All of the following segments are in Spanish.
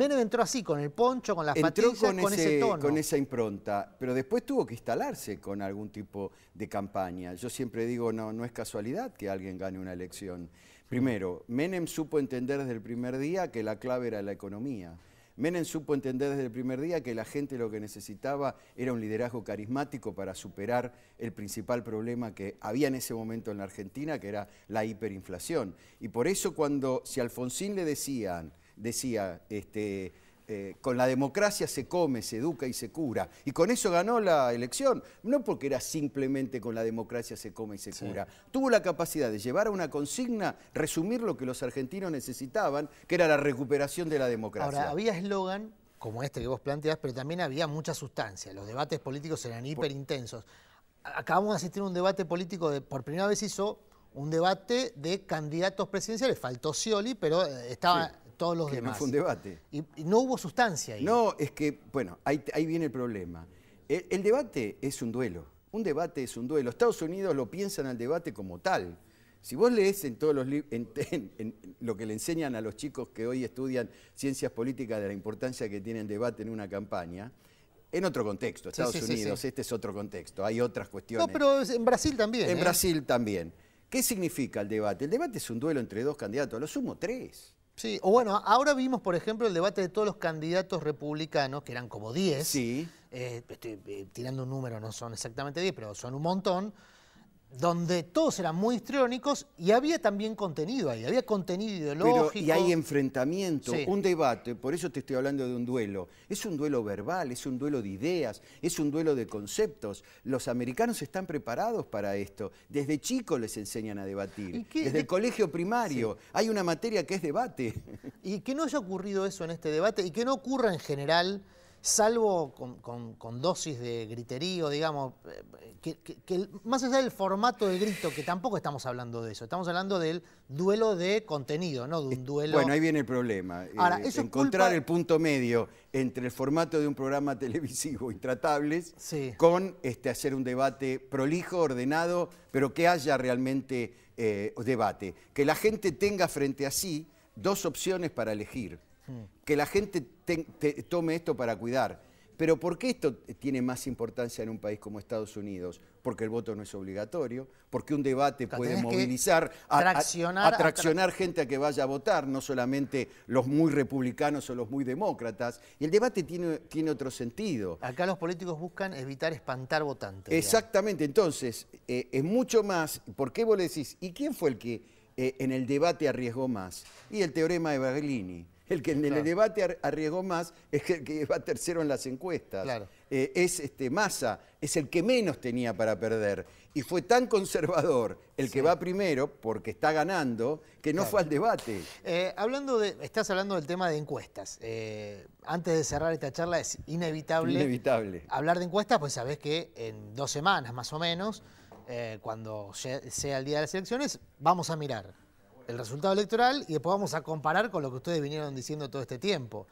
Menem entró así, con el poncho, con las entró con, ese, tono. Con esa impronta, pero después tuvo que instalarse con algún tipo de campaña. Yo siempre digo, no, no es casualidad que alguien gane una elección. Primero, Menem supo entender desde el primer día que la clave era la economía. Menem supo entender desde el primer día que la gente lo que necesitaba era un liderazgo carismático para superar el principal problema que había en ese momento en la Argentina, que era la hiperinflación. Y por eso cuando si Alfonsín le decían, decía, este, eh, con la democracia se come, se educa y se cura. Y con eso ganó la elección. No porque era simplemente con la democracia se come y se cura. Tuvo la capacidad de llevar a una consigna, resumir lo que los argentinos necesitaban, que era la recuperación de la democracia. Ahora, había eslogan como este que vos planteás, pero también había mucha sustancia. Los debates políticos eran hiperintensos. Acabamos de asistir a un debate político, de, por primera vez hizo un debate de candidatos presidenciales. Faltó Scioli, pero eh, estaba todos los que demás. No fue un debate. Y, no hubo sustancia ahí. No, es que, bueno, ahí, viene el problema. El, debate es un duelo. Un debate es un duelo. Estados Unidos lo piensan al debate como tal. Si vos lees en todos los libros, en, lo que le enseñan a los chicos que hoy estudian ciencias políticas de la importancia que tiene el debate en una campaña, en otro contexto, Estados Unidos, este es otro contexto, hay otras cuestiones. No, pero en Brasil también. En ¿eh? Brasil también. ¿Qué significa el debate? El debate es un duelo entre dos candidatos, lo sumo tres. Sí, o bueno, ahora vimos, por ejemplo, el debate de todos los candidatos republicanos, que eran como 10. Sí. Eh, estoy eh, tirando un número, no son exactamente 10, pero son un montón donde todos eran muy histriónicos y había también contenido ahí, había contenido ideológico. y hay enfrentamiento, un debate, por eso te estoy hablando de un duelo. Es un duelo verbal, es un duelo de ideas, es un duelo de conceptos. Los americanos están preparados para esto. Desde chicos les enseñan a debatir, desde el colegio primario. Hay una materia que es debate. Y que no haya ocurrido eso en este debate y que no ocurra en general salvo con, dosis de griterío, digamos, eh, que, más allá del formato de grito, que tampoco estamos hablando de eso, estamos hablando del duelo de contenido, no de un eh, duelo... Bueno, ahí viene el problema, eh, encontrar el punto medio entre el formato de un programa televisivo Intratables con este, hacer un debate prolijo, ordenado, pero que haya realmente debate, que la gente tenga frente a sí dos opciones para elegir Mm. que la gente tome esto para cuidar. Pero ¿por qué esto tiene más importancia en un país como Estados Unidos? Porque el voto no es obligatorio, porque un debate puede movilizar, atraccionar gente a que vaya a votar, no solamente los muy republicanos o los muy demócratas. Y el debate tiene, otro sentido. Acá los políticos buscan evitar espantar votantes. Exactamente, entonces, eh, es mucho más, ¿por qué vos le decís? ¿Y quién fue el que eh, en el debate arriesgó más? Y el teorema de Baglini. El que en el debate arriesgó más es el que va tercero en las encuestas. Eh, es este, Massa, es el que menos tenía para perder. Y fue tan conservador el que va primero, porque está ganando, que no fue al debate. Eh, hablando de, estás hablando del tema de encuestas. Eh, antes de cerrar esta charla es inevitable, hablar de encuestas, pues sabés que en dos semanas más o menos, cuando sea el día de las elecciones, vamos a mirar el resultado electoral y después vamos a comparar con lo que ustedes vinieron diciendo todo este tiempo.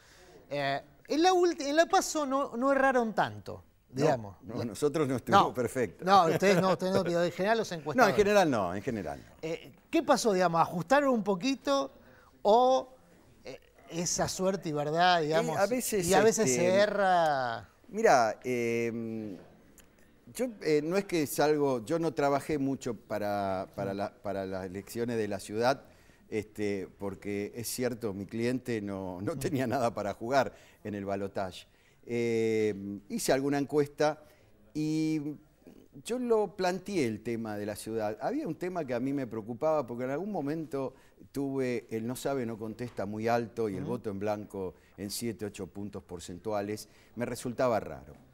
Eh, en, la en la PASO no, no erraron tanto, digamos. No, nosotros no estuvimos no, perfectos. No, ustedes no, ustedes no, pero en general los encuestadores. No, en general no, en general eh, ¿Qué pasó, digamos? ¿Ajustaron un poquito o eh, esa suerte y verdad, digamos? Y a veces, se este, erra... Mira, eh, em, yo eh, no es que salgo, yo no trabajé mucho para, las elecciones de la ciudad, este, porque es cierto, mi cliente no, tenía nada para jugar en el balotage. Eh, hice alguna encuesta y yo lo planteé el tema de la ciudad. Había un tema que a mí me preocupaba porque en algún momento tuve el no sabe, no contesta muy alto y el voto en blanco en 7, 8 puntos porcentuales. Me resultaba raro.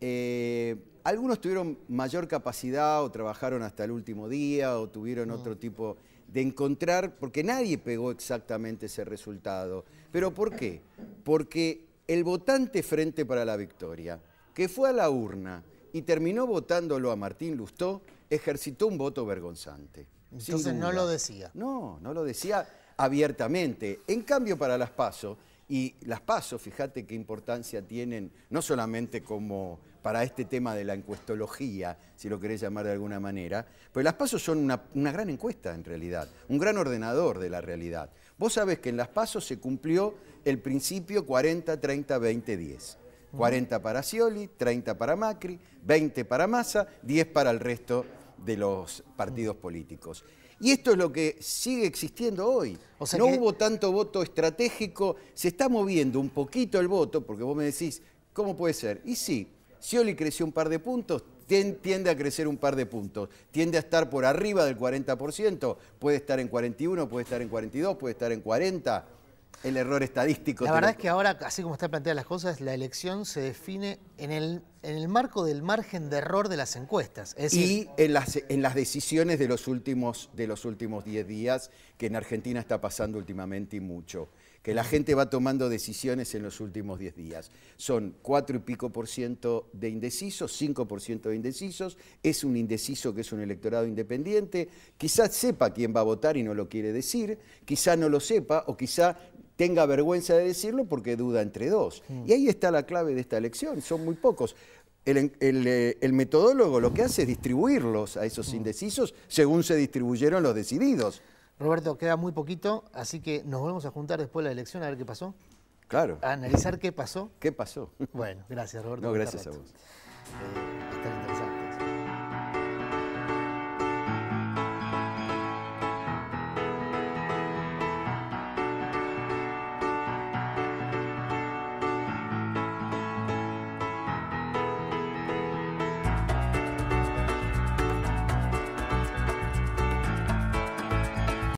Eh, algunos tuvieron mayor capacidad o trabajaron hasta el último día o tuvieron otro tipo de encontrar, porque nadie pegó exactamente ese resultado. ¿Pero por qué? Porque el votante Frente para la Victoria, que fue a la urna y terminó votándolo a Martín Lustó, ejercitó un voto vergonzante. Entonces no lo decía. No, no lo decía abiertamente. En cambio, para las PASO, y las pasos, fíjate qué importancia tienen, no solamente como para este tema de la encuestología, si lo querés llamar de alguna manera, pero las pasos son una, gran encuesta en realidad, un gran ordenador de la realidad. Vos sabés que en las pasos se cumplió el principio 40, 30, 20, 10. 40 para Scioli, 30 para Macri, 20 para Massa, 10 para el resto de los partidos políticos. Y esto es lo que sigue existiendo hoy. no hubo tanto voto estratégico, se está moviendo un poquito el voto, porque vos me decís, ¿cómo puede ser? Y sí, Sioli creció un par de puntos, tiende a crecer un par de puntos, tiende a estar por arriba del 40%, puede estar en 41, puede estar en 42, puede estar en 40. El error estadístico. La verdad es que ahora, así como están planteadas las cosas, la elección se define en el en el marco del margen de error de las encuestas. y en, las, en las decisiones de los últimos de los últimos 10 días, que en Argentina está pasando últimamente y mucho, que la gente va tomando decisiones en los últimos 10 días. Son 4 y pico por ciento de indecisos, 5 por ciento de indecisos, es un indeciso que es un electorado independiente, quizás sepa quién va a votar y no lo quiere decir, quizá no lo sepa o quizá tenga vergüenza de decirlo porque duda entre dos. Mm. Y ahí está la clave de esta elección, son muy pocos. Eh, el, metodólogo lo que hace es distribuirlos a esos mm. indecisos según se distribuyeron los decididos. Roberto, queda muy poquito, así que nos volvemos a juntar después de la elección a ver qué pasó. Claro. A analizar qué pasó. ¿Qué pasó? Bueno, gracias Roberto. No, gracias a vos.